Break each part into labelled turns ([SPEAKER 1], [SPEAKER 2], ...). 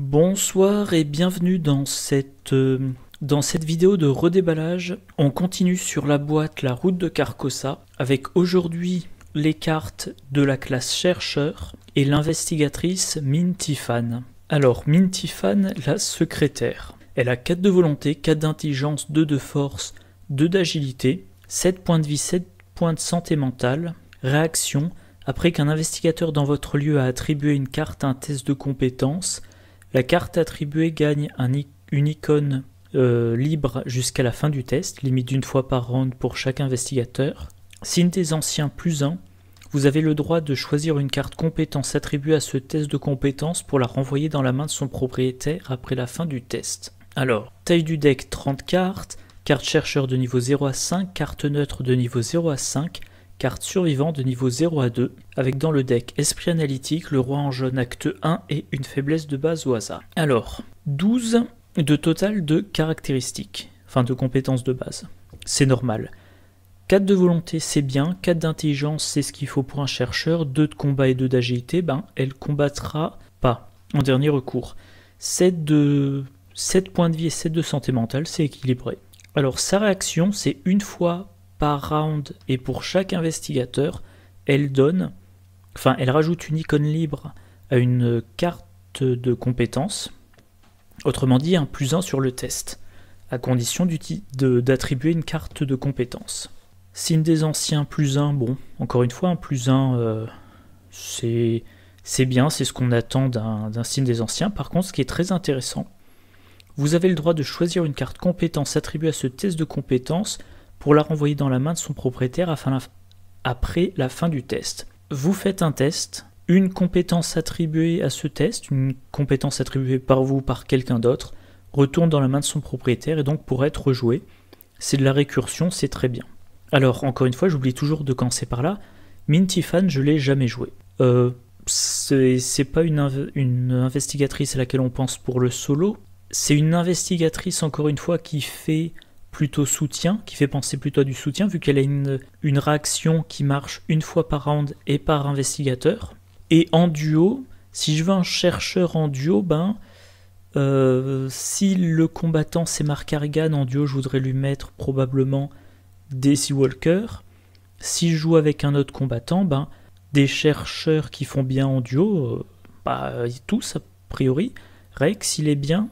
[SPEAKER 1] Bonsoir et bienvenue dans cette, euh, dans cette vidéo de redéballage. On continue sur la boîte La route de carcossa avec aujourd'hui les cartes de la classe chercheur et l'investigatrice Mintifan. Alors Mintifan, la secrétaire. Elle a 4 de volonté, 4 d'intelligence, 2 de force, 2 d'agilité, 7 points de vie, 7 points de santé mentale, réaction. Après qu'un investigateur dans votre lieu a attribué une carte à un test de compétence, la carte attribuée gagne un, une icône euh, libre jusqu'à la fin du test, limite d'une fois par round pour chaque investigateur. Signe des anciens plus 1, vous avez le droit de choisir une carte compétence attribuée à ce test de compétence pour la renvoyer dans la main de son propriétaire après la fin du test. Alors, taille du deck 30 cartes, carte chercheur de niveau 0 à 5, carte neutre de niveau 0 à 5, Carte survivant de niveau 0 à 2, avec dans le deck Esprit Analytique, le Roi en jaune acte 1 et une faiblesse de base au hasard. Alors, 12 de total de caractéristiques, enfin de compétences de base. C'est normal. 4 de volonté, c'est bien. 4 d'intelligence, c'est ce qu'il faut pour un chercheur. 2 de combat et 2 d'agilité, ben, elle combattra pas, en dernier recours. 7 de 7 points de vie et 7 de santé mentale, c'est équilibré. Alors sa réaction, c'est une fois par round et pour chaque investigateur, elle donne, enfin, elle rajoute une icône libre à une carte de compétence, autrement dit un plus 1 sur le test, à condition d'attribuer une carte de compétence. Signe des anciens plus 1, bon, encore une fois, un plus 1, euh, c'est bien, c'est ce qu'on attend d'un signe des anciens. Par contre, ce qui est très intéressant, vous avez le droit de choisir une carte compétence attribuée à ce test de compétence pour la renvoyer dans la main de son propriétaire après la fin du test. Vous faites un test, une compétence attribuée à ce test, une compétence attribuée par vous ou par quelqu'un d'autre, retourne dans la main de son propriétaire et donc pourrait être joué C'est de la récursion, c'est très bien. Alors, encore une fois, j'oublie toujours de quand par là. Minty Fan, je l'ai jamais joué. Euh, c'est pas une investigatrice à laquelle on pense pour le solo. C'est une investigatrice, encore une fois, qui fait plutôt soutien, qui fait penser plutôt à du soutien, vu qu'elle a une, une réaction qui marche une fois par round et par investigateur. Et en duo, si je veux un chercheur en duo, ben, euh, si le combattant c'est Mark Harrigan en duo, je voudrais lui mettre probablement Daisy Walker. Si je joue avec un autre combattant, ben, des chercheurs qui font bien en duo, euh, pas tous a priori. Rex, il est bien.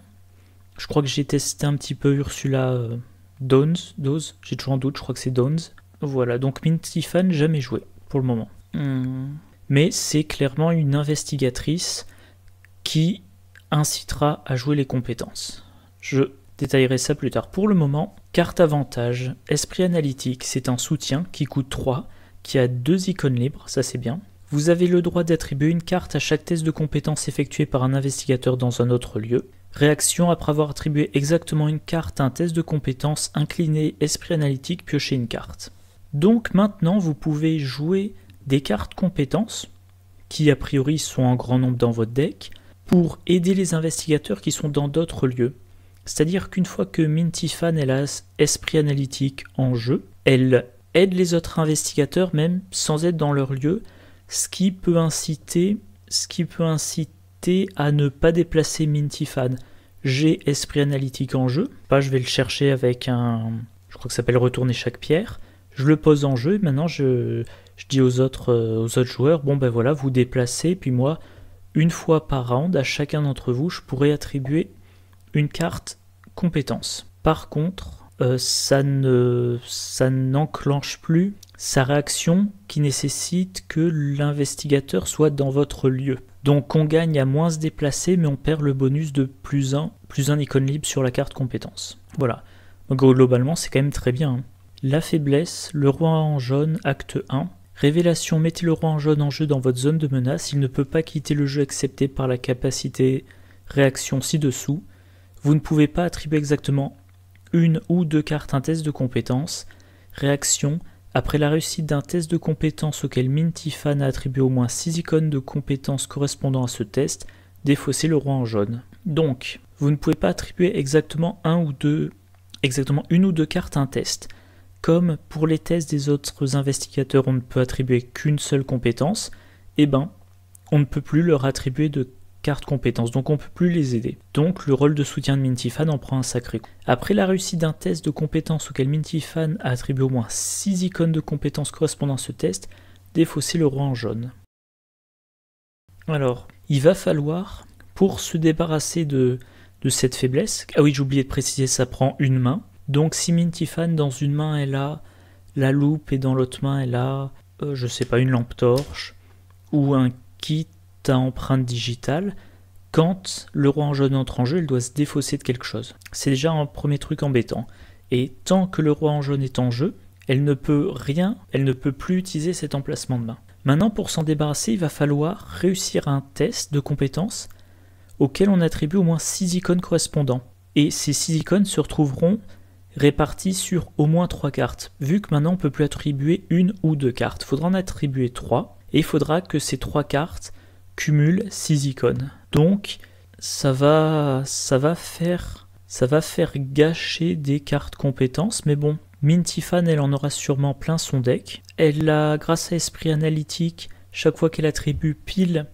[SPEAKER 1] Je crois que j'ai testé un petit peu Ursula. Euh, Downs, Dose, j'ai toujours en doute, je crois que c'est Downs. Voilà, donc Minty Fan, jamais joué pour le moment. Hmm. Mais c'est clairement une investigatrice qui incitera à jouer les compétences. Je détaillerai ça plus tard. Pour le moment, carte avantage, esprit analytique, c'est un soutien qui coûte 3, qui a deux icônes libres, ça c'est bien. Vous avez le droit d'attribuer une carte à chaque test de compétence effectué par un investigateur dans un autre lieu. Réaction après avoir attribué exactement une carte à un test de compétence incliné esprit analytique piocher une carte. Donc maintenant vous pouvez jouer des cartes compétences qui a priori sont en grand nombre dans votre deck pour aider les investigateurs qui sont dans d'autres lieux. C'est-à-dire qu'une fois que Mintifan elle a esprit analytique en jeu, elle aide les autres investigateurs même sans être dans leur lieu, ce qui peut inciter, ce qui peut inciter à ne pas déplacer fan J'ai esprit analytique en jeu. Pas, je vais le chercher avec un. Je crois que ça s'appelle retourner chaque pierre. Je le pose en jeu. maintenant, je, je dis aux autres, euh, aux autres joueurs bon, ben voilà, vous déplacez. Puis moi, une fois par round, à chacun d'entre vous, je pourrais attribuer une carte compétence. Par contre, euh, ça ne ça n'enclenche plus sa réaction qui nécessite que l'investigateur soit dans votre lieu. Donc on gagne à moins se déplacer, mais on perd le bonus de plus 1, plus un icône libre sur la carte compétence. Voilà. globalement, c'est quand même très bien. Hein. La faiblesse, le roi en jaune, acte 1. Révélation, mettez le roi en jaune en jeu dans votre zone de menace, il ne peut pas quitter le jeu excepté par la capacité réaction ci-dessous. Vous ne pouvez pas attribuer exactement une ou deux cartes un de compétence. Réaction, après la réussite d'un test de compétences auquel Mintifan a attribué au moins 6 icônes de compétences correspondant à ce test, défaussez le roi en jaune. Donc, vous ne pouvez pas attribuer exactement, un ou deux, exactement une ou deux cartes à un test. Comme pour les tests des autres investigateurs, on ne peut attribuer qu'une seule compétence, eh ben, on ne peut plus leur attribuer de cartes compétences, donc on peut plus les aider. Donc le rôle de soutien de Mintifan en prend un sacré coup. Après la réussite d'un test de compétences auquel Mintifan a attribué au moins 6 icônes de compétences correspondant à ce test, défausser le roi en jaune. Alors, il va falloir, pour se débarrasser de, de cette faiblesse, ah oui j'ai oublié de préciser, ça prend une main. Donc si Mintifan dans une main elle a la loupe et dans l'autre main elle a, euh, je sais pas, une lampe torche ou un kit empreinte digitale, quand le roi en jaune entre en jeu, elle doit se défausser de quelque chose. C'est déjà un premier truc embêtant. Et tant que le roi en jaune est en jeu, elle ne peut rien, elle ne peut plus utiliser cet emplacement de main. Maintenant, pour s'en débarrasser, il va falloir réussir un test de compétence auquel on attribue au moins 6 icônes correspondantes. Et ces 6 icônes se retrouveront réparties sur au moins 3 cartes, vu que maintenant on ne peut plus attribuer une ou deux cartes. Il faudra en attribuer 3, et il faudra que ces 3 cartes cumule 6 icônes. Donc ça va, ça va faire ça va faire gâcher des cartes compétences, mais bon, Mintifan elle en aura sûrement plein son deck. Elle a, grâce à Esprit Analytique, chaque fois qu'elle attribue pile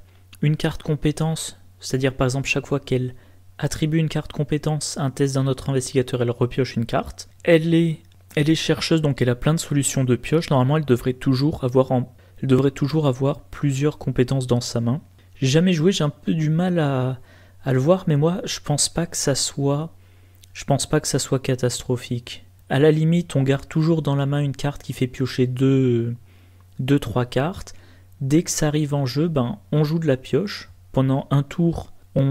[SPEAKER 1] une carte compétence, c'est-à-dire par exemple chaque fois qu'elle attribue une carte compétence à un test d'un autre investigateur, elle repioche une carte. Elle est, elle est chercheuse, donc elle a plein de solutions de pioche. Normalement, elle devrait toujours avoir, elle devrait toujours avoir plusieurs compétences dans sa main jamais joué, j'ai un peu du mal à, le voir, mais moi, je pense pas que ça soit, je pense pas que ça soit catastrophique. À la limite, on garde toujours dans la main une carte qui fait piocher deux, deux trois cartes. Dès que ça arrive en jeu, ben, on joue de la pioche. Pendant un tour, on,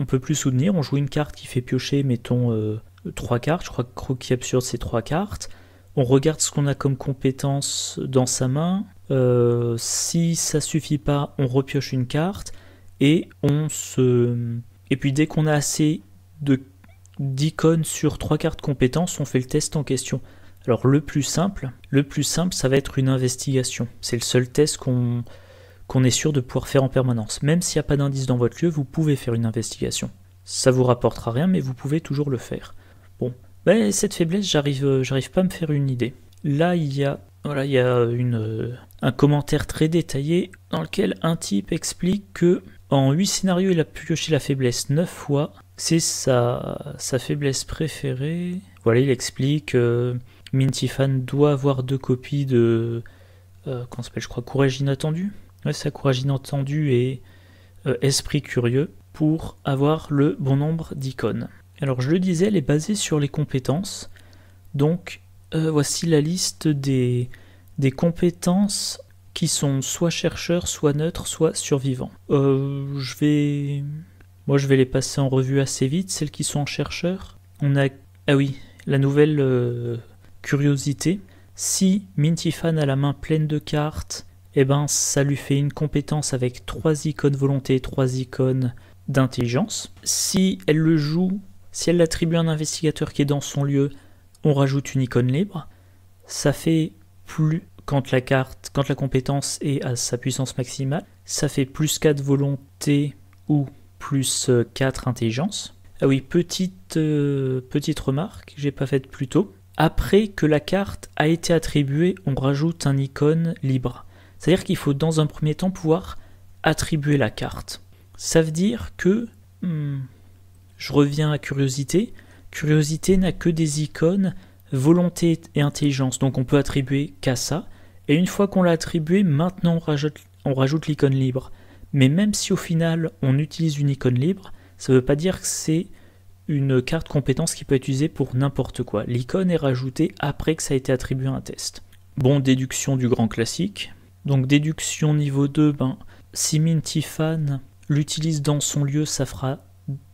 [SPEAKER 1] ne peut plus soutenir. On joue une carte qui fait piocher, mettons, 3 euh, trois cartes. Je crois que Croquis Absurde, c'est trois cartes. On regarde ce qu'on a comme compétence dans sa main. Euh, si ça suffit pas, on repioche une carte et on se. Et puis dès qu'on a assez d'icônes sur trois cartes compétences, on fait le test en question. Alors le plus simple, le plus simple, ça va être une investigation. C'est le seul test qu'on qu'on est sûr de pouvoir faire en permanence. Même s'il n'y a pas d'indice dans votre lieu, vous pouvez faire une investigation. Ça vous rapportera rien, mais vous pouvez toujours le faire. Bon, ben, cette faiblesse, j'arrive, euh, j'arrive pas à me faire une idée. Là, il y a voilà, il y a euh, une, euh, un commentaire très détaillé dans lequel un type explique que en 8 scénarios, il a pioché la faiblesse 9 fois. C'est sa, sa faiblesse préférée. Voilà, il explique que euh, Mintifan doit avoir deux copies de. Euh, comment s'appelle Je crois Courage inattendu. Ouais, ça, Courage inattendu et Esprit curieux pour avoir le bon nombre d'icônes. Alors, je le disais, elle est basée sur les compétences. Donc, euh, voici la liste des, compétences qui sont soit chercheurs, soit neutres, soit survivants. Euh, je vais... Moi, je vais les passer en revue assez vite, celles qui sont en chercheurs. On a... Ah oui, la nouvelle euh, curiosité. Si Mintifan a la main pleine de cartes, eh ben, ça lui fait une compétence avec trois icônes volonté et trois icônes d'intelligence. Si elle le joue, si elle l'attribue à un investigateur qui est dans son lieu, on rajoute une icône libre. Ça fait plus quand la carte, quand la compétence est à sa puissance maximale, ça fait plus 4 volonté ou plus 4 euh, intelligence. Ah oui, petite, euh, petite remarque, j'ai pas faite plus tôt. Après que la carte a été attribuée, on rajoute un icône libre. C'est-à-dire qu'il faut dans un premier temps pouvoir attribuer la carte. Ça veut dire que, hmm, je reviens à curiosité, Curiosité n'a que des icônes, volonté et intelligence, donc on peut attribuer qu'à ça. Et une fois qu'on l'a attribué, maintenant on rajoute, l'icône libre. Mais même si au final on utilise une icône libre, ça ne veut pas dire que c'est une carte compétence qui peut être usée pour n'importe quoi. L'icône est rajoutée après que ça a été attribué à un test. Bon, déduction du grand classique. Donc déduction niveau 2, ben, si Mintifan l'utilise dans son lieu, ça, fera,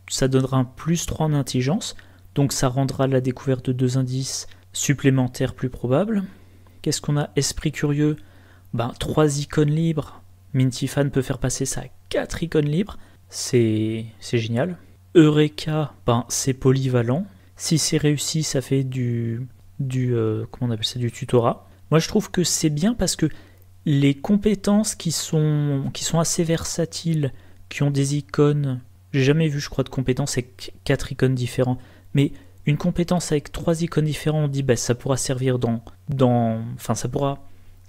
[SPEAKER 1] ça donnera un plus 3 en intelligence donc ça rendra la découverte de deux indices supplémentaires plus probable. Qu'est-ce qu'on a Esprit curieux, ben, trois icônes libres. Minty Fan peut faire passer ça à quatre icônes libres. C'est génial. Eureka, ben, c'est polyvalent. Si c'est réussi, ça fait du, du euh, comment on appelle ça, du tutorat. Moi, je trouve que c'est bien parce que les compétences qui sont, qui sont assez versatiles, qui ont des icônes, j'ai jamais vu, je crois, de compétences avec quatre icônes différentes. Mais une compétence avec trois icônes différentes, on dit bah, ça pourra servir dans, dans, enfin ça pourra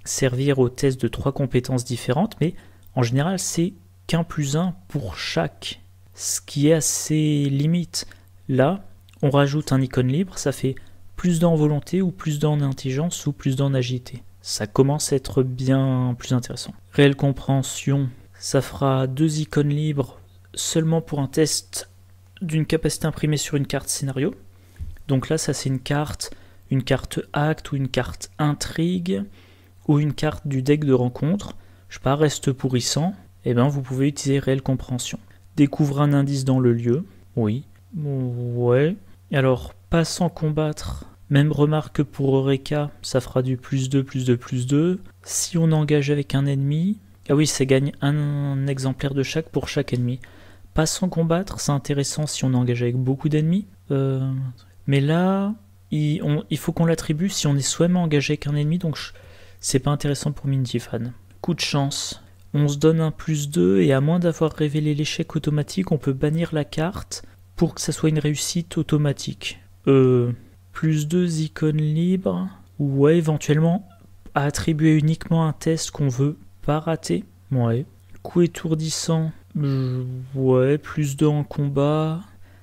[SPEAKER 1] servir au test de trois compétences différentes, mais en général c'est qu'un plus un pour chaque, ce qui est assez limite. Là, on rajoute un icône libre, ça fait plus d'en volonté ou plus d'en intelligence ou plus d'en agilité. Ça commence à être bien plus intéressant. Réelle compréhension, ça fera deux icônes libres seulement pour un test d'une capacité imprimée sur une carte scénario. Donc là, ça c'est une carte, une carte acte ou une carte intrigue ou une carte du deck de rencontre. Je pas reste pourrissant. Et eh bien, vous pouvez utiliser réelle compréhension. Découvre un indice dans le lieu. Oui. Ouais. Alors, pas sans combattre. Même remarque pour Eureka, ça fera du plus 2, plus 2, plus 2. Si on engage avec un ennemi, ah oui, ça gagne un exemplaire de chaque pour chaque ennemi pas sans combattre, c'est intéressant si on engage avec beaucoup d'ennemis. Euh, mais là, il, faut qu'on l'attribue si on est soi-même engagé qu'un ennemi, donc c'est pas intéressant pour Minty Coup de chance. On se donne un plus 2 et à moins d'avoir révélé l'échec automatique, on peut bannir la carte pour que ça soit une réussite automatique. Euh, plus 2 icônes libres. Ou éventuellement attribuer uniquement un test qu'on veut pas rater. Ouais. Coup étourdissant. Mm, ouais, plus 2 en combat.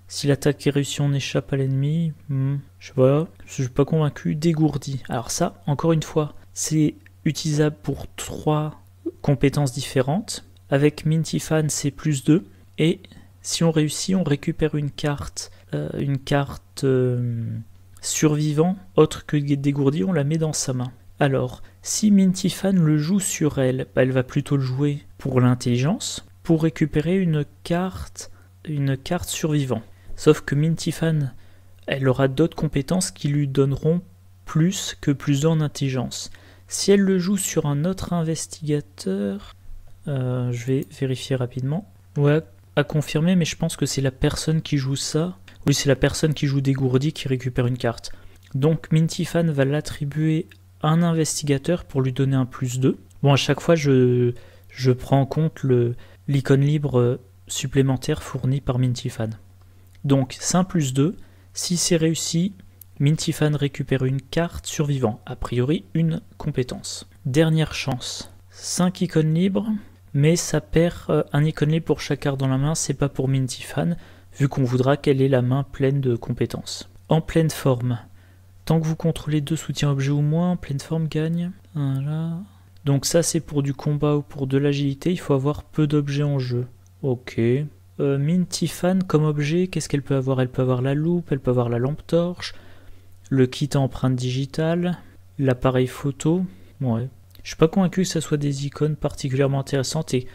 [SPEAKER 1] Si l'attaque est réussie, on échappe à l'ennemi. Mm, je vois. je suis pas convaincu. Dégourdi. Alors ça, encore une fois, c'est utilisable pour 3 compétences différentes. Avec Minty Fan, c'est plus 2. Et si on réussit, on récupère une carte, euh, une carte euh, survivant autre que dégourdi, on la met dans sa main. Alors, si Minty Fan le joue sur elle, bah, elle va plutôt le jouer pour l'intelligence, pour récupérer une carte, une carte survivant. Sauf que Mintifan, elle aura d'autres compétences qui lui donneront plus que plus en intelligence. Si elle le joue sur un autre investigateur, euh, je vais vérifier rapidement. Ouais, à confirmer, mais je pense que c'est la personne qui joue ça. Oui, c'est la personne qui joue dégourdi qui récupère une carte. Donc Mintifan va l'attribuer à un investigateur pour lui donner un plus 2. Bon, à chaque fois, je, je prends en compte le, l'icône libre euh, supplémentaire fournie par Mintifan. Donc 5 plus 2, si c'est réussi, Mintifan récupère une carte survivant, a priori une compétence. Dernière chance, 5 icônes libres, mais ça perd euh, un icône libre pour chaque carte dans la main, c'est pas pour Mintifan, vu qu'on voudra qu'elle ait la main pleine de compétences. En pleine forme, tant que vous contrôlez deux soutiens objets ou moins, en pleine forme gagne. Voilà. Donc ça c'est pour du combat ou pour de l'agilité, il faut avoir peu d'objets en jeu. Ok. Euh, comme objet, qu'est-ce qu'elle peut avoir Elle peut avoir la loupe, elle peut avoir la lampe torche, le kit à empreinte digitale, l'appareil photo. Ouais. Je suis pas convaincu que ça soit des icônes particulièrement intéressantes et,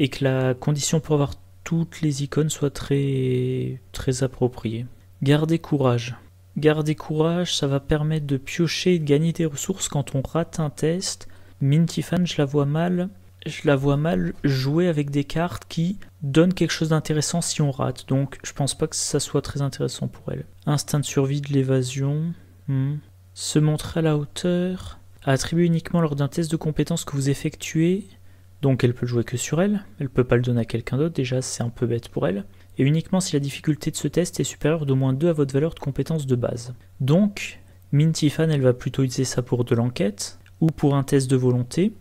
[SPEAKER 1] et que la condition pour avoir toutes les icônes soit très, très appropriée. Gardez courage. Garder courage, ça va permettre de piocher et de gagner des ressources quand on rate un test Minty Fan, je la vois mal. Je la vois mal jouer avec des cartes qui donnent quelque chose d'intéressant si on rate. Donc je pense pas que ça soit très intéressant pour elle. Instinct de survie de l'évasion. Hmm. Se montrer à la hauteur. Attribuer uniquement lors d'un test de compétence que vous effectuez. Donc elle peut le jouer que sur elle. Elle peut pas le donner à quelqu'un d'autre. Déjà c'est un peu bête pour elle. Et uniquement si la difficulté de ce test est supérieure d'au moins 2 à votre valeur de compétence de base. Donc Minty Fan, elle va plutôt utiliser ça pour de l'enquête ou pour un test de volonté.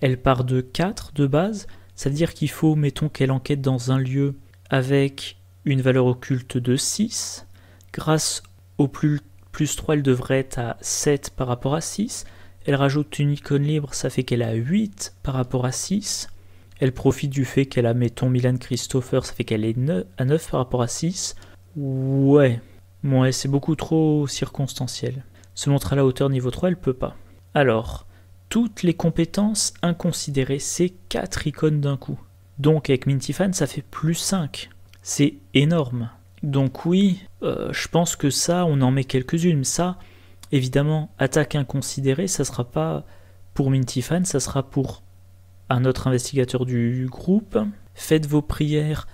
[SPEAKER 1] Elle part de 4 de base, cest à dire qu'il faut, mettons qu'elle enquête dans un lieu avec une valeur occulte de 6. Grâce au plus, 3, elle devrait être à 7 par rapport à 6. Elle rajoute une icône libre, ça fait qu'elle a 8 par rapport à 6. Elle profite du fait qu'elle a, mettons, Milan Christopher, ça fait qu'elle est à 9 par rapport à 6. Ouais, ouais c'est beaucoup trop circonstanciel. Se montrer à la hauteur niveau 3, elle peut pas. Alors, toutes les compétences inconsidérées, c'est 4 icônes d'un coup. Donc avec Mintifan, ça fait plus 5. C'est énorme. Donc oui, euh, je pense que ça, on en met quelques-unes. Ça, évidemment, attaque inconsidérée, ça sera pas pour Mintifan, ça sera pour un autre investigateur du groupe. Faites vos prières.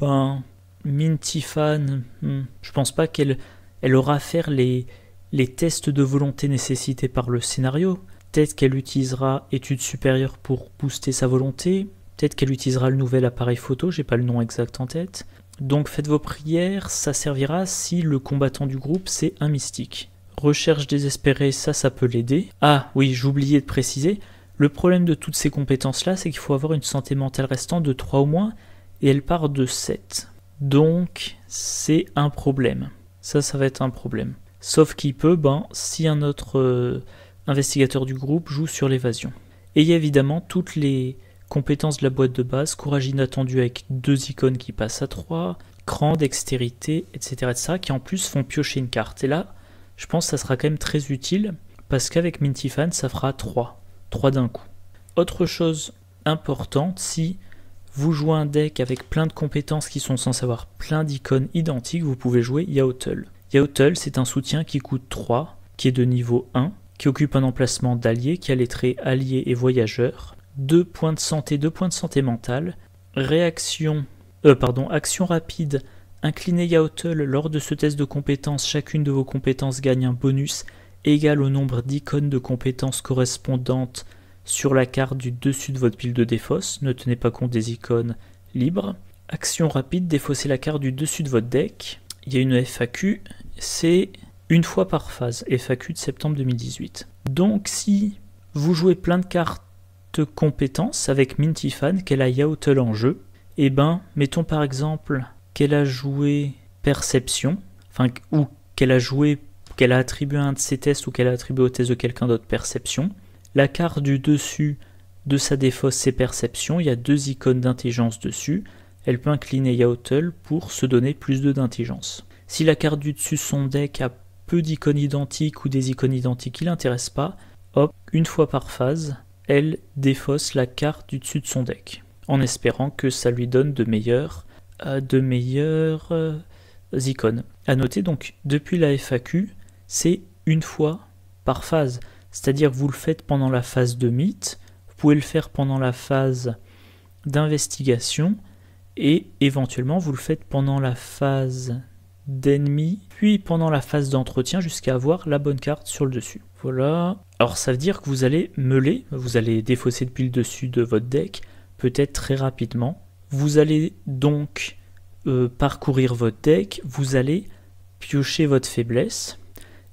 [SPEAKER 1] Ben, Mintifan, hmm, je pense pas qu'elle aura à faire les, les tests de volonté nécessités par le scénario, peut-être qu'elle utilisera études supérieures pour booster sa volonté, peut-être qu'elle utilisera le nouvel appareil photo, j'ai pas le nom exact en tête. Donc faites vos prières, ça servira si le combattant du groupe c'est un mystique. Recherche désespérée, ça ça peut l'aider. Ah oui, j'oubliais de préciser, le problème de toutes ces compétences là, c'est qu'il faut avoir une santé mentale restante de 3 au moins, et elle part de 7. Donc c'est un problème. Ça, ça va être un problème. Sauf qu'il peut, ben, si un autre euh, investigateur du groupe joue sur l'évasion. Et il y a évidemment toutes les compétences de la boîte de base, courage inattendu avec deux icônes qui passent à 3, cran, dextérité, etc., etc., qui en plus font piocher une carte. Et là, je pense que ça sera quand même très utile, parce qu'avec Mintifan, ça fera 3. 3 d'un coup. Autre chose importante, si vous jouez un deck avec plein de compétences qui sont sans savoir plein d'icônes identiques, vous pouvez jouer Yaotl. Yautel, c'est un soutien qui coûte 3, qui est de niveau 1, qui occupe un emplacement d'allié qui a les traits alliés et voyageurs, 2 points de santé, 2 points de santé mentale, réaction, euh, pardon, action rapide, inclinez Yautel lors de ce test de compétences, chacune de vos compétences gagne un bonus égal au nombre d'icônes de compétences correspondantes sur la carte du dessus de votre pile de défausse, ne tenez pas compte des icônes libres. Action rapide, défaussez la carte du dessus de votre deck. Il y a une FAQ, c'est une fois par phase, FAQ de septembre 2018. Donc si vous jouez plein de cartes compétences avec Mintifan qu'elle a Yautel en jeu, et eh ben mettons par exemple qu'elle a joué perception, ou qu'elle a joué qu'elle a attribué un de ses tests ou qu'elle a attribué au test de quelqu'un d'autre perception. La carte du dessus de sa défausse c'est perception, il y a deux icônes d'intelligence dessus. Elle peut incliner Yautel pour se donner plus de d'intelligence. Si la carte du dessus de son deck a peu d'icônes identiques ou des icônes identiques qui l'intéressent pas, hop, une fois par phase, elle défausse la carte du dessus de son deck, en espérant que ça lui donne de meilleures, euh, de euh, icônes. À noter donc, depuis la FAQ, c'est une fois par phase, c'est-à-dire vous le faites pendant la phase de mythe, vous pouvez le faire pendant la phase d'investigation, et éventuellement vous le faites pendant la phase d'ennemis, puis pendant la phase d'entretien jusqu'à avoir la bonne carte sur le dessus. Voilà. Alors ça veut dire que vous allez meuler, vous allez défausser depuis le dessus de votre deck, peut-être très rapidement. Vous allez donc euh, parcourir votre deck, vous allez piocher votre faiblesse,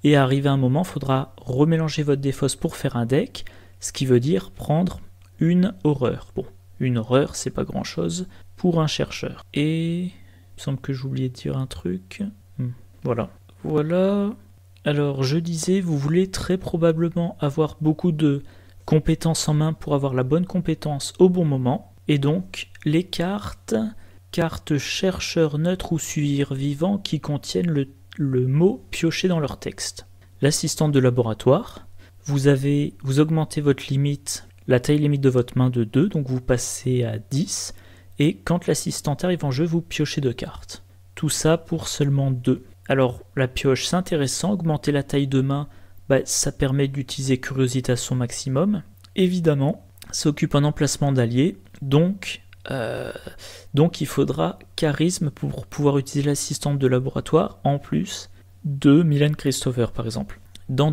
[SPEAKER 1] et arrivé à un moment, il faudra remélanger votre défausse pour faire un deck, ce qui veut dire prendre une horreur. Bon, une horreur, c'est pas grand chose pour un chercheur. Et me semble que j'oubliais de dire un truc. Hmm, voilà. Voilà. Alors, je disais, vous voulez très probablement avoir beaucoup de compétences en main pour avoir la bonne compétence au bon moment. Et donc, les cartes, cartes chercheurs neutres ou suivre vivants qui contiennent le, mot pioché dans leur texte. L'assistante de laboratoire, vous, avez, vous augmentez votre limite, la taille limite de votre main de 2, donc vous passez à 10. Et quand l'assistante arrive en jeu, vous piochez deux cartes. Tout ça pour seulement deux. Alors la pioche c'est intéressant, augmenter la taille de main, bah, ça permet d'utiliser curiosité à son maximum. Évidemment, ça occupe un emplacement d'allié, donc, euh, donc il faudra charisme pour pouvoir utiliser l'assistante de laboratoire en plus de Mylène Christopher par exemple. Dans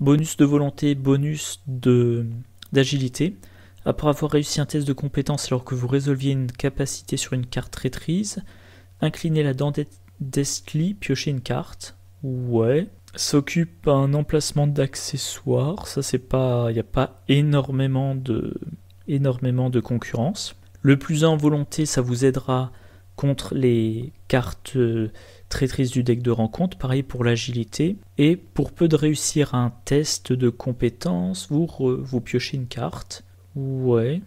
[SPEAKER 1] bonus de volonté, bonus d'agilité. Après avoir réussi un test de compétence alors que vous résolviez une capacité sur une carte traîtrise, inclinez la dent d'Estly, piochez une carte. Ouais. S'occupe un emplacement d'accessoires. Ça, c'est pas. Il n'y a pas énormément de, énormément de concurrence. Le plus en volonté, ça vous aidera contre les cartes euh, traîtrises du deck de rencontre. Pareil pour l'agilité. Et pour peu de réussir un test de compétence, vous, vous piochez une carte. Ouais.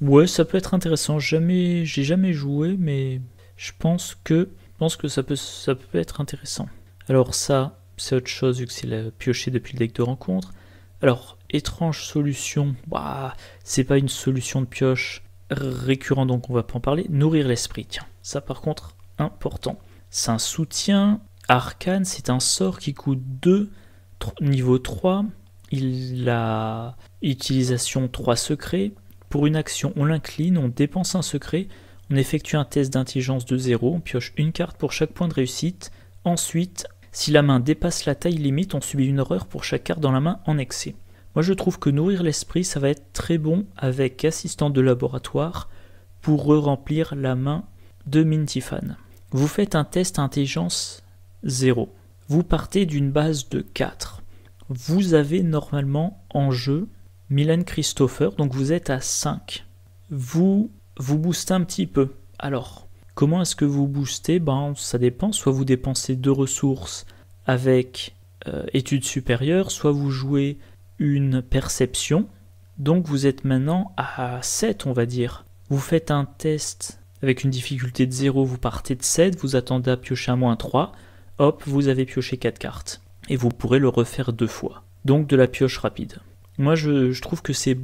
[SPEAKER 1] Ouais, ça peut être intéressant. Jamais, j'ai jamais joué, mais je pense que, pense que ça peut, ça peut être intéressant. Alors ça, c'est autre chose vu que c'est la piocher depuis le deck de rencontre. Alors étrange solution, bah c'est pas une solution de pioche récurrent donc on va pas en parler. Nourrir l'esprit, tiens, ça par contre important. C'est un soutien. Arcane, c'est un sort qui coûte 2, niveau 3. Il a Utilisation 3 secrets. Pour une action, on l'incline, on dépense un secret, on effectue un test d'intelligence de 0, on pioche une carte pour chaque point de réussite. Ensuite, si la main dépasse la taille limite, on subit une horreur pour chaque carte dans la main en excès. Moi je trouve que nourrir l'esprit, ça va être très bon avec assistant de laboratoire pour remplir la main de Mintifan. Vous faites un test intelligence 0. Vous partez d'une base de 4. Vous avez normalement en jeu milan Christopher, donc vous êtes à 5. Vous vous boostez un petit peu. Alors, comment est-ce que vous boostez Ben, ça dépend. Soit vous dépensez deux ressources avec euh, études supérieures, soit vous jouez une perception. Donc vous êtes maintenant à 7, on va dire. Vous faites un test avec une difficulté de 0, vous partez de 7, vous attendez à piocher à moins 3. Hop, vous avez pioché 4 cartes. Et vous pourrez le refaire deux fois. Donc de la pioche rapide. Moi, je, trouve que c'est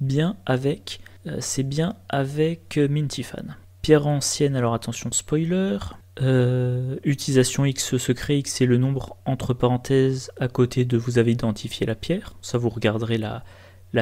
[SPEAKER 1] bien avec, euh, c'est bien avec euh, Mintifan. Pierre ancienne, alors attention spoiler. Euh, utilisation X secret, X est le nombre entre parenthèses à côté de vous avez identifié la pierre. Ça vous regarderez la,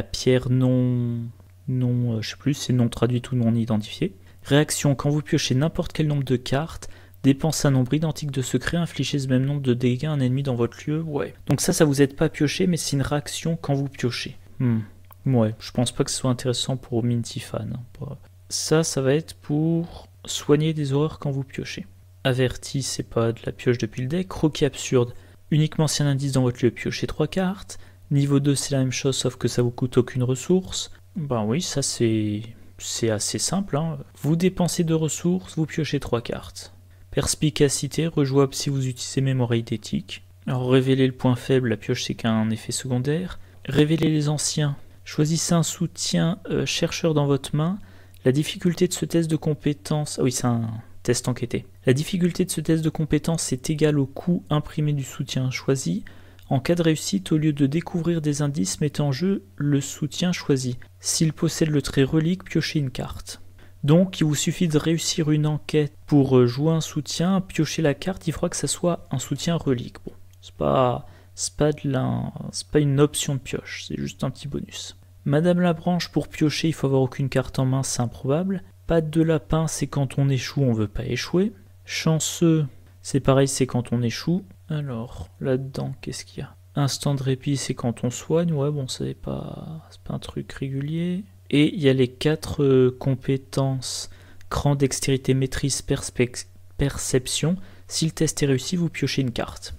[SPEAKER 1] pierre non, non je je sais plus, c'est non traduit ou non identifié. Réaction, quand vous piochez n'importe quel nombre de cartes, Dépense un nombre identique de secrets, infligez ce même nombre de dégâts à un ennemi dans votre lieu. Ouais. Donc ça, ça vous aide pas à piocher, mais c'est une réaction quand vous piochez. Hmm. Ouais, je pense pas que ce soit intéressant pour Minty fan. Hein. Ça, ça va être pour soigner des horreurs quand vous piochez. Averti, c'est pas de la pioche depuis le deck. Croquis absurde. Uniquement si un indice dans votre lieu piochez trois cartes. Niveau 2, c'est la même chose, sauf que ça vous coûte aucune ressource. Ben oui, ça c'est. C'est assez simple. Hein. Vous dépensez 2 ressources, vous piochez trois cartes. Perspicacité, rejouable si vous utilisez mémoire d'éthique. révéler le point faible, la pioche c'est qu'un effet secondaire. Révéler les anciens. Choisissez un soutien euh, chercheur dans votre main. La difficulté de ce test de compétence. Ah oui, c'est un test enquêté. La difficulté de ce test de compétence est égale au coût imprimé du soutien choisi. En cas de réussite, au lieu de découvrir des indices, mettez en jeu le soutien choisi. S'il possède le trait relique, piochez une carte. Donc il vous suffit de réussir une enquête pour euh, jouer un soutien, piocher la carte, il faudra que ça soit un soutien relique. Bon, c'est pas, pas une option de pioche, c'est juste un petit bonus. Madame Labranche, pour piocher, il faut avoir aucune carte en main, c'est improbable. Pas de lapin, c'est quand on échoue, on veut pas échouer. Chanceux, c'est pareil, c'est quand on échoue. Alors, là-dedans, qu'est-ce qu'il y a Instant de répit, c'est quand on soigne. Ouais, bon, c'est pas, pas un truc régulier. Et il y a les quatre euh, compétences cran, dextérité, maîtrise, perception. Si le test est réussi, vous piochez une carte.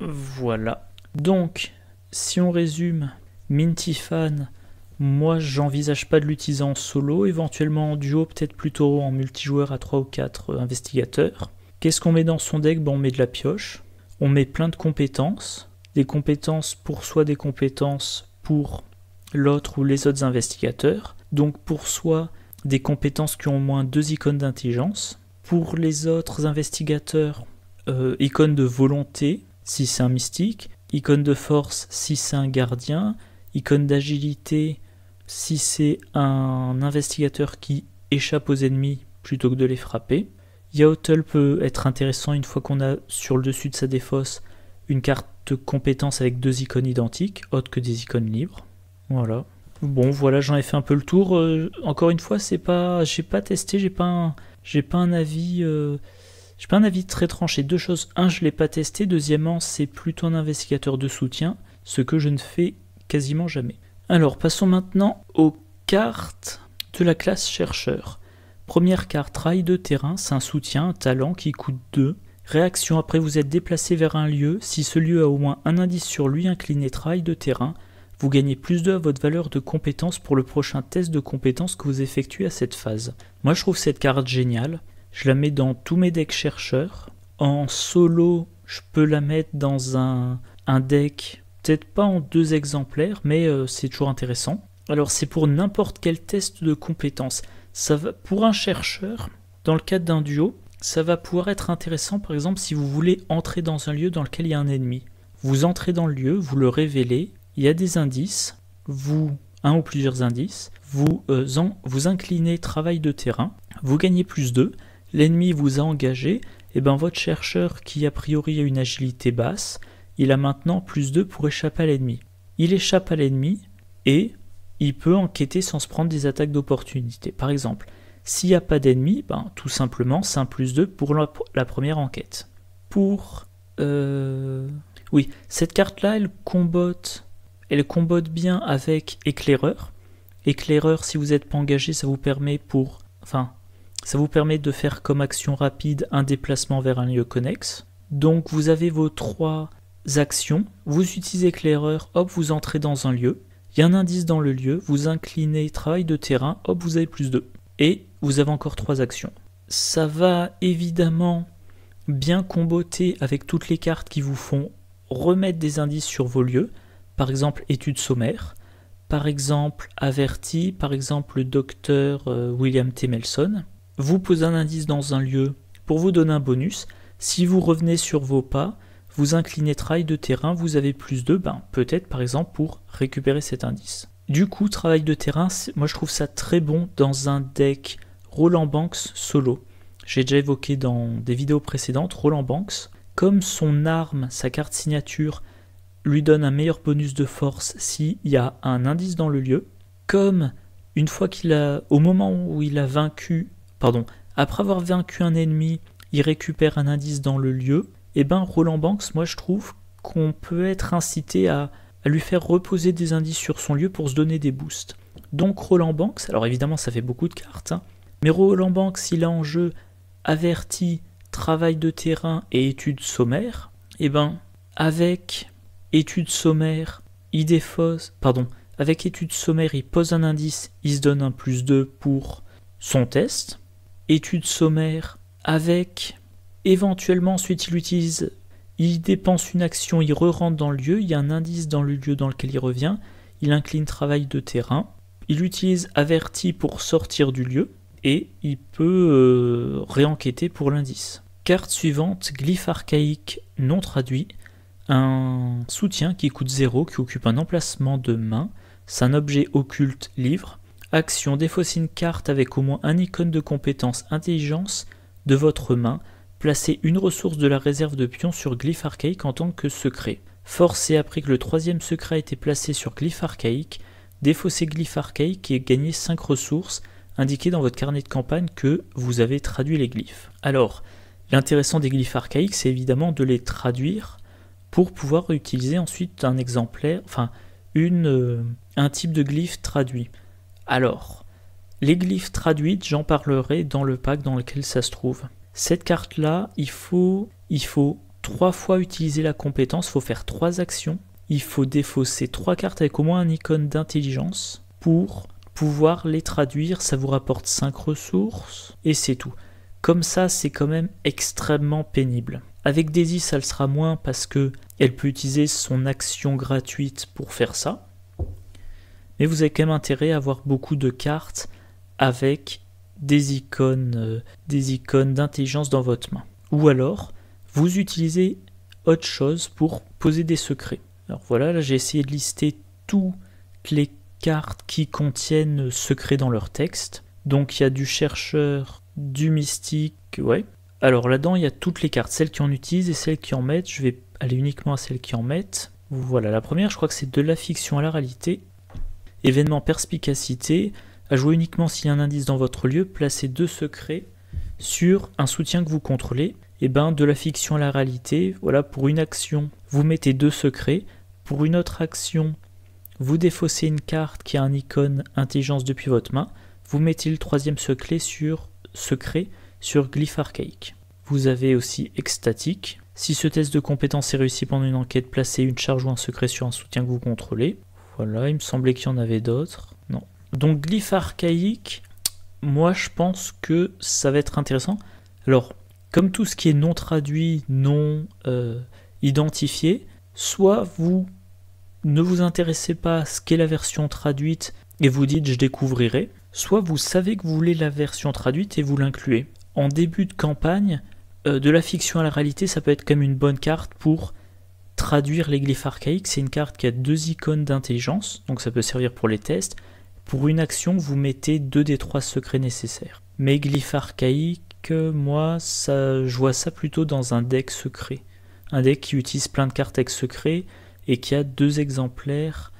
[SPEAKER 1] Voilà. Donc, si on résume, Minty Fan, moi j'envisage pas de l'utiliser en solo, éventuellement en duo, peut-être plutôt en multijoueur à 3 ou 4 euh, investigateurs. Qu'est-ce qu'on met dans son deck ben, On met de la pioche, on met plein de compétences, des compétences pour soi, des compétences pour l'autre ou les autres investigateurs. Donc pour soi, des compétences qui ont au moins deux icônes d'intelligence. Pour les autres investigateurs, euh, icône de volonté si c'est un mystique, icône de force si c'est un gardien, icône d'agilité si c'est un investigateur qui échappe aux ennemis plutôt que de les frapper. Yaotel peut être intéressant une fois qu'on a sur le dessus de sa défausse une carte de compétence avec deux icônes identiques, autres que des icônes libres. Voilà. Bon, voilà, j'en ai fait un peu le tour. Euh, encore une fois, c'est pas, j'ai pas testé, j'ai pas, un... pas un avis, euh, j'ai pas un avis très tranché. Deux choses. Un, je l'ai pas testé. Deuxièmement, c'est plutôt un investigateur de soutien, ce que je ne fais quasiment jamais. Alors, passons maintenant aux cartes de la classe chercheur. Première carte, Trail de terrain, c'est un soutien, un talent qui coûte 2. Réaction, après vous êtes déplacé vers un lieu, si ce lieu a au moins un indice sur lui, incliné trail de terrain, vous gagnez plus de à votre valeur de compétence pour le prochain test de compétence que vous effectuez à cette phase. Moi je trouve cette carte géniale. Je la mets dans tous mes decks chercheurs. En solo, je peux la mettre dans un, un deck, peut-être pas en deux exemplaires, mais euh, c'est toujours intéressant. Alors c'est pour n'importe quel test de compétence. Ça va, pour un chercheur, dans le cadre d'un duo, ça va pouvoir être intéressant par exemple si vous voulez entrer dans un lieu dans lequel il y a un ennemi. Vous entrez dans le lieu, vous le révélez, il y a des indices, vous, un ou plusieurs indices, vous, euh, en, vous inclinez travail de terrain, vous gagnez plus 2, l'ennemi vous a engagé, et eh ben votre chercheur qui a priori a une agilité basse, il a maintenant plus 2 pour échapper à l'ennemi. Il échappe à l'ennemi et il peut enquêter sans se prendre des attaques d'opportunité. Par exemple, s'il n'y a pas d'ennemi, ben, tout simplement un plus 2 pour la, première enquête. Pour... Euh... Oui, cette carte-là, elle combote elle combote bien avec éclaireur. Éclaireur, si vous n'êtes pas engagé, ça vous permet pour, enfin, ça vous permet de faire comme action rapide un déplacement vers un lieu connexe. Donc vous avez vos trois actions. Vous utilisez éclaireur, hop, vous entrez dans un lieu. Il y a un indice dans le lieu, vous inclinez travail de terrain, hop, vous avez plus 2. Et vous avez encore trois actions. Ça va évidemment bien comboter avec toutes les cartes qui vous font remettre des indices sur vos lieux par exemple études sommaires, par exemple averti, par exemple le docteur euh, William T. Melson. Vous posez un indice dans un lieu pour vous donner un bonus. Si vous revenez sur vos pas, vous inclinez travail de terrain, vous avez plus de, bains. peut-être par exemple pour récupérer cet indice. Du coup, travail de terrain, moi je trouve ça très bon dans un deck Roland Banks solo. J'ai déjà évoqué dans des vidéos précédentes Roland Banks. Comme son arme, sa carte signature, lui donne un meilleur bonus de force s'il y a un indice dans le lieu, comme une fois qu'il a, au moment où il a vaincu, pardon, après avoir vaincu un ennemi, il récupère un indice dans le lieu, et eh ben Roland Banks, moi je trouve qu'on peut être incité à, lui faire reposer des indices sur son lieu pour se donner des boosts. Donc Roland Banks, alors évidemment ça fait beaucoup de cartes, hein, mais Roland Banks il a en jeu averti, travail de terrain et études sommaires, et eh ben avec étude sommaire, il fausse, pardon, avec étude sommaire, il pose un indice, il se donne un plus 2 pour son test. Étude sommaire, avec éventuellement ensuite il utilise, il dépense une action, il re-rentre dans le lieu, il y a un indice dans le lieu dans lequel il revient, il incline travail de terrain, il utilise averti pour sortir du lieu et il peut euh, réenquêter pour l'indice. Carte suivante, glyphe archaïque non traduit un soutien qui coûte 0, qui occupe un emplacement de main. C'est un objet occulte livre. Action, défaussez une carte avec au moins un icône de compétence intelligence de votre main. Placez une ressource de la réserve de pions sur Glyph Archaïque en tant que secret. Forcez après que le troisième secret a été placé sur Glyph Archaïque, défaussez Glyph Archaïque et gagnez 5 ressources. Indiquez dans votre carnet de campagne que vous avez traduit les glyphes. Alors, l'intéressant des glyphes archaïques, c'est évidemment de les traduire pour pouvoir utiliser ensuite un exemplaire, enfin une, euh, un type de glyphe traduit. Alors, les glyphes traduites, j'en parlerai dans le pack dans lequel ça se trouve. Cette carte-là, il faut, il faut trois fois utiliser la compétence, il faut faire trois actions, il faut défausser trois cartes avec au moins un icône d'intelligence pour pouvoir les traduire, ça vous rapporte 5 ressources, et c'est tout. Comme ça, c'est quand même extrêmement pénible. Avec Daisy, ça le sera moins parce que elle peut utiliser son action gratuite pour faire ça. Mais vous avez quand même intérêt à avoir beaucoup de cartes avec des icônes, euh, des icônes d'intelligence dans votre main. Ou alors, vous utilisez autre chose pour poser des secrets. Alors voilà, là j'ai essayé de lister toutes les cartes qui contiennent secrets dans leur texte. Donc il y a du chercheur, du mystique, ouais, alors là-dedans, il y a toutes les cartes, celles qui en utilisent et celles qui en mettent. Je vais aller uniquement à celles qui en mettent. Voilà, la première, je crois que c'est de la fiction à la réalité. Événement perspicacité, à jouer uniquement s'il y a un indice dans votre lieu, placez deux secrets sur un soutien que vous contrôlez. Et eh ben de la fiction à la réalité, voilà, pour une action, vous mettez deux secrets. Pour une autre action, vous défaussez une carte qui a un icône intelligence depuis votre main. Vous mettez le troisième secret sur secret sur Glyph archaïque. Vous avez aussi extatique. Si ce test de compétence est réussi pendant une enquête, placez une charge ou un secret sur un soutien que vous contrôlez. Voilà, il me semblait qu'il y en avait d'autres. Non. Donc Glyph archaïque, moi je pense que ça va être intéressant. Alors, comme tout ce qui est non traduit, non euh, identifié, soit vous ne vous intéressez pas à ce qu'est la version traduite et vous dites je découvrirai, soit vous savez que vous voulez la version traduite et vous l'incluez en début de campagne, euh, de la fiction à la réalité, ça peut être comme une bonne carte pour traduire les glyphes archaïques. C'est une carte qui a deux icônes d'intelligence, donc ça peut servir pour les tests. Pour une action, vous mettez deux des trois secrets nécessaires. Mais glyphes archaïques, moi, ça, je vois ça plutôt dans un deck secret. Un deck qui utilise plein de cartes avec secret et qui a deux exemplaires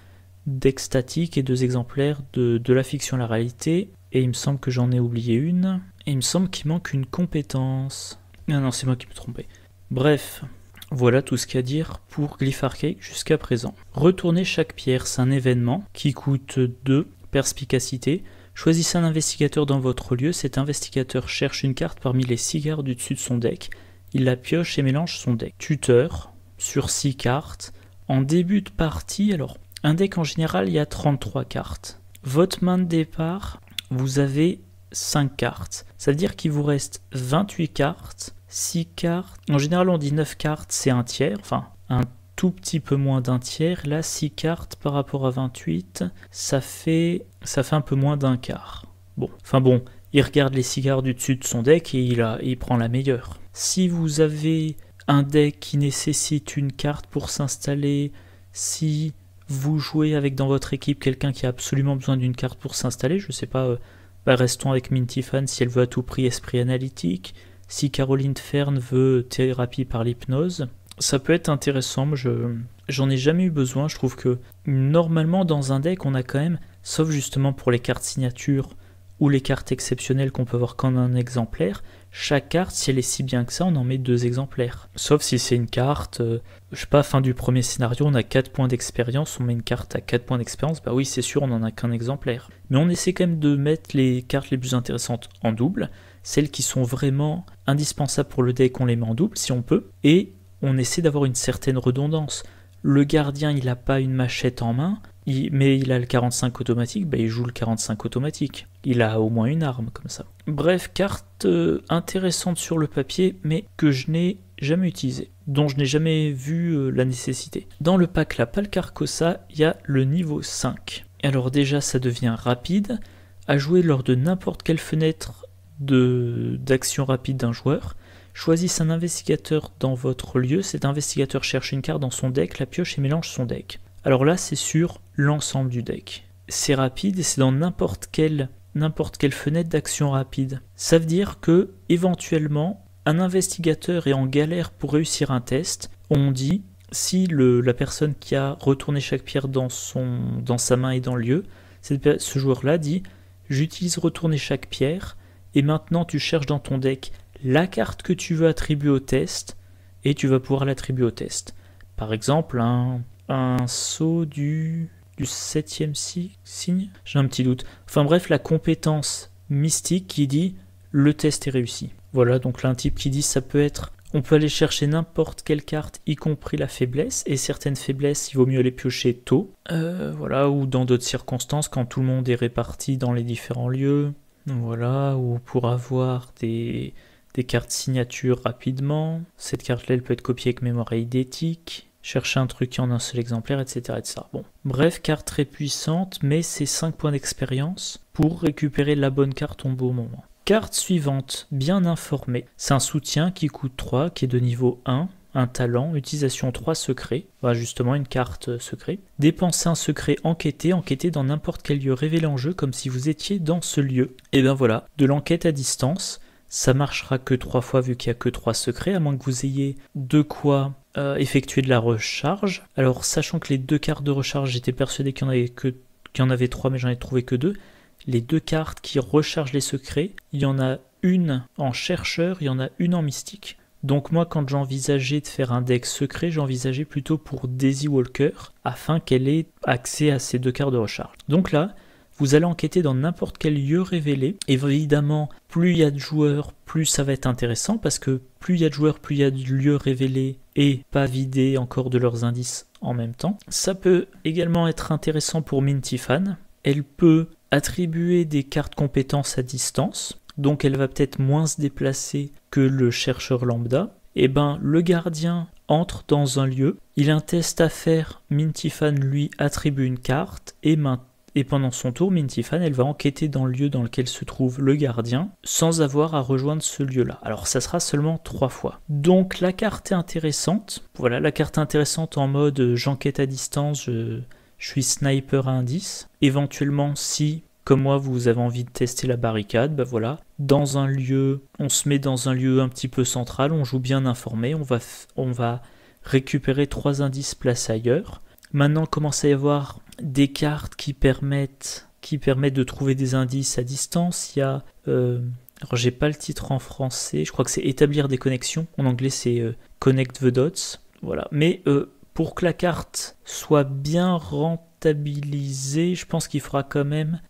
[SPEAKER 1] d'extatique et deux exemplaires de, de la fiction à la réalité. Et il me semble que j'en ai oublié une il me semble qu'il manque une compétence. Ah non, c'est moi qui me trompais. Bref, voilà tout ce qu'il y a à dire pour Glyph Arcade jusqu'à présent. Retourner chaque pierre, c'est un événement qui coûte 2 perspicacité. Choisissez un investigateur dans votre lieu. Cet investigateur cherche une carte parmi les 6 cartes du dessus de son deck. Il la pioche et mélange son deck. Tuteur sur 6 cartes. En début de partie, alors, un deck en général, il y a 33 cartes. Votre main de départ, vous avez 5 cartes. Ça veut dire qu'il vous reste 28 cartes, 6 cartes. En général, on dit 9 cartes, c'est un tiers, enfin un tout petit peu moins d'un tiers. Là, 6 cartes par rapport à 28, ça fait, ça fait un peu moins d'un quart. Bon, enfin bon, il regarde les cartes du dessus de son deck et il, a, il prend la meilleure. Si vous avez un deck qui nécessite une carte pour s'installer, si vous jouez avec dans votre équipe quelqu'un qui a absolument besoin d'une carte pour s'installer, je sais pas, euh, bah, restons avec Minty si elle veut à tout prix esprit analytique, si Caroline Fern veut thérapie par l'hypnose, ça peut être intéressant, mais je j'en ai jamais eu besoin, je trouve que normalement dans un deck on a quand même, sauf justement pour les cartes signatures ou les cartes exceptionnelles qu'on peut avoir comme un exemplaire, chaque carte, si elle est si bien que ça, on en met deux exemplaires. Sauf si c'est une carte, euh, je sais pas, fin du premier scénario, on a 4 points d'expérience, on met une carte à 4 points d'expérience, bah oui, c'est sûr, on n'en a qu'un exemplaire. Mais on essaie quand même de mettre les cartes les plus intéressantes en double, celles qui sont vraiment indispensables pour le deck, on les met en double si on peut, et on essaie d'avoir une certaine redondance. Le gardien, il a pas une machette en main, mais il a le 45 automatique, bah, il joue le 45 automatique. Il a au moins une arme comme ça. Bref, carte euh, intéressante sur le papier, mais que je n'ai jamais utilisée, dont je n'ai jamais vu euh, la nécessité. Dans le pack La Palcarcosa, il y a le niveau 5. Alors déjà, ça devient rapide, à jouer lors de n'importe quelle fenêtre d'action rapide d'un joueur. Choisissez un investigateur dans votre lieu, cet investigateur cherche une carte dans son deck, la pioche et mélange son deck. Alors là, c'est sûr l'ensemble du deck. C'est rapide et c'est dans n'importe quelle, n'importe quelle fenêtre d'action rapide. Ça veut dire que, éventuellement, un investigateur est en galère pour réussir un test. On dit si le, la personne qui a retourné chaque pierre dans, son, dans sa main et dans le lieu, ce joueur-là dit J'utilise retourner chaque pierre, et maintenant tu cherches dans ton deck la carte que tu veux attribuer au test, et tu vas pouvoir l'attribuer au test. Par exemple, un, un saut du du septième signe J'ai un petit doute. Enfin bref, la compétence mystique qui dit le test est réussi. Voilà, donc l'un type qui dit ça peut être on peut aller chercher n'importe quelle carte, y compris la faiblesse, et certaines faiblesses, il vaut mieux les piocher tôt, euh, voilà, ou dans d'autres circonstances, quand tout le monde est réparti dans les différents lieux, voilà, ou pour avoir des, des cartes signature rapidement. Cette carte-là, elle peut être copiée avec mémoire idétique chercher un truc qui en un seul exemplaire, etc. etc. Bon. Bref, carte très puissante, mais c'est 5 points d'expérience pour récupérer la bonne carte au bon moment. Carte suivante, bien informée. C'est un soutien qui coûte 3, qui est de niveau 1, un talent, utilisation 3 secrets, bah justement une carte euh, secret. dépenser un secret enquêté, enquêté dans n'importe quel lieu révélé en jeu comme si vous étiez dans ce lieu. Et bien voilà, de l'enquête à distance, ça marchera que trois fois vu qu'il n'y a que trois secrets, à moins que vous ayez de quoi euh, effectuer de la recharge. Alors, sachant que les deux cartes de recharge, j'étais persuadé qu'il y en avait que qu'il y en avait trois, mais j'en ai trouvé que deux. Les deux cartes qui rechargent les secrets, il y en a une en chercheur, il y en a une en mystique. Donc moi, quand j'envisageais de faire un deck secret, j'envisageais plutôt pour Daisy Walker, afin qu'elle ait accès à ces deux cartes de recharge. Donc là, vous allez enquêter dans n'importe quel lieu révélé. et Évidemment, plus il y a de joueurs, plus ça va être intéressant parce que plus il y a de joueurs, plus il y a de lieux révélés et pas vidés encore de leurs indices en même temps. Ça peut également être intéressant pour Minty Fan. Elle peut attribuer des cartes compétences à distance, donc elle va peut-être moins se déplacer que le chercheur lambda. Et eh ben, le gardien entre dans un lieu, il a un test à faire, Mintifan lui attribue une carte, et maintenant et pendant son tour, Mintifan, elle va enquêter dans le lieu dans lequel se trouve le gardien, sans avoir à rejoindre ce lieu-là. Alors ça sera seulement trois fois. Donc la carte est intéressante. Voilà, la carte intéressante en mode euh, j'enquête à distance, je, suis sniper à indice. Éventuellement, si comme moi, vous avez envie de tester la barricade, bah voilà, dans un lieu, on se met dans un lieu un petit peu central, on joue bien informé, on va, on va récupérer trois indices placés ailleurs. Maintenant, commence à y avoir des cartes qui permettent, qui permettent de trouver des indices à distance. Il y a, euh, j'ai pas le titre en français, je crois que c'est établir des connexions. En anglais, c'est euh, connect the dots. Voilà. Mais euh, pour que la carte soit bien rentabilisée, je pense qu'il fera quand même.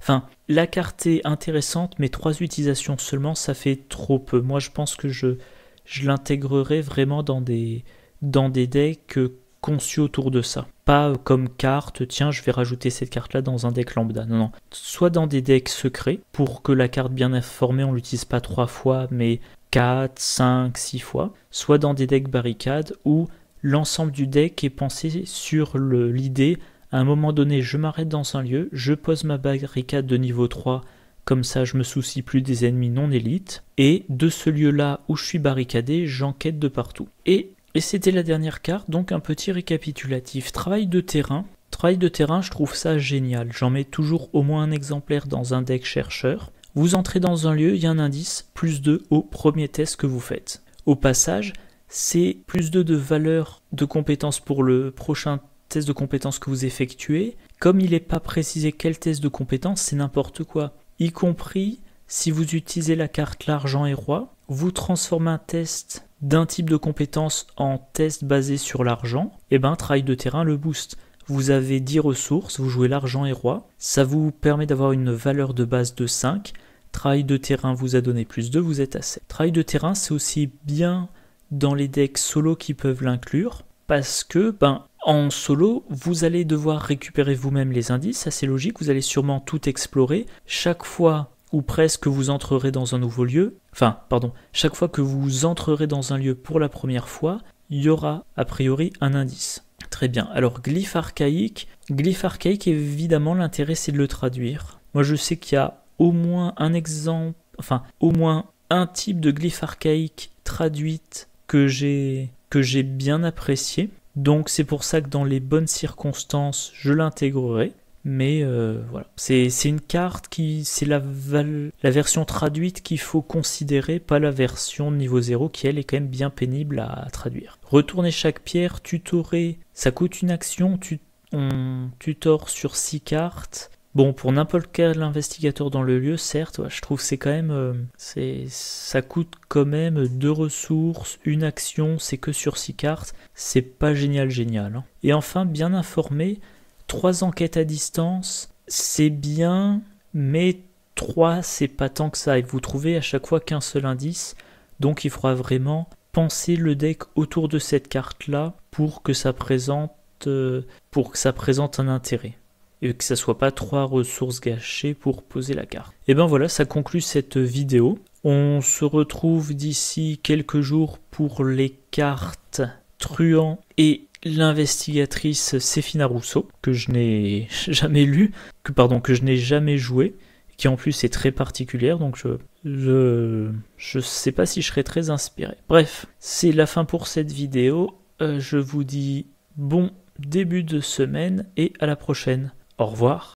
[SPEAKER 1] Enfin, la carte est intéressante, mais trois utilisations seulement, ça fait trop peu. Moi, je pense que je, je l'intégrerai vraiment dans des, dans des decks conçu autour de ça. Pas euh, comme carte, tiens, je vais rajouter cette carte-là dans un deck lambda. Non, non. Soit dans des decks secrets, pour que la carte bien informée, on l'utilise pas trois fois, mais 4, 5, six fois. Soit dans des decks barricades, où l'ensemble du deck est pensé sur l'idée, à un moment donné, je m'arrête dans un lieu, je pose ma barricade de niveau 3 comme ça je me soucie plus des ennemis non élites, et de ce lieu-là où je suis barricadé, j'enquête de partout. Et et c'était la dernière carte, donc un petit récapitulatif. Travail de terrain. Travail de terrain, je trouve ça génial. J'en mets toujours au moins un exemplaire dans un deck chercheur. Vous entrez dans un lieu, il y a un indice, plus 2 au premier test que vous faites. Au passage, c'est plus 2 de valeur de compétence pour le prochain test de compétence que vous effectuez. Comme il n'est pas précisé quel test de compétence, c'est n'importe quoi. Y compris si vous utilisez la carte l'argent et roi, vous transformez un test d'un type de compétence en test basé sur l'argent, et eh ben travail de terrain le boost. Vous avez 10 ressources, vous jouez l'argent et roi, ça vous permet d'avoir une valeur de base de 5. Trail de terrain vous a donné plus 2, vous êtes à 7. Travail de terrain, c'est aussi bien dans les decks solo qui peuvent l'inclure, parce que ben, en solo, vous allez devoir récupérer vous-même les indices, ça c'est logique, vous allez sûrement tout explorer. Chaque fois ou presque vous entrerez dans un nouveau lieu, enfin, pardon, chaque fois que vous entrerez dans un lieu pour la première fois, il y aura a priori un indice. Très bien. Alors, glyphe archaïque, glyphe archaïque, évidemment, l'intérêt c'est de le traduire. Moi, je sais qu'il y a au moins un exemple, enfin, au moins un type de glyphe archaïque traduite que j'ai que j'ai bien apprécié. Donc c'est pour ça que dans les bonnes circonstances, je l'intégrerai. Mais euh, voilà, c'est une carte qui, c'est la, version traduite qu'il faut considérer, pas la version niveau 0 qui elle est quand même bien pénible à, traduire. Retourner chaque pierre, tutorer, ça coûte une action, tu, on tutore sur 6 cartes. Bon, pour n'importe quel investigateur dans le lieu, certes, je trouve c'est quand même, euh, ça coûte quand même deux ressources, une action, c'est que sur 6 cartes, c'est pas génial, génial. Hein. Et enfin, bien informé, Trois enquêtes à distance, c'est bien, mais trois, c'est pas tant que ça. Et vous trouvez à chaque fois qu'un seul indice, donc il faudra vraiment penser le deck autour de cette carte-là pour que ça présente euh, pour que ça présente un intérêt et que ça soit pas trois ressources gâchées pour poser la carte. Et ben voilà, ça conclut cette vidéo. On se retrouve d'ici quelques jours pour les cartes truand et l'investigatrice Séphina Rousseau, que je n'ai jamais lu, que, pardon, que je n'ai jamais joué, qui en plus est très particulière, donc je, je, sais pas si je serai très inspiré. Bref, c'est la fin pour cette vidéo. Euh, je vous dis bon début de semaine et à la prochaine. Au revoir.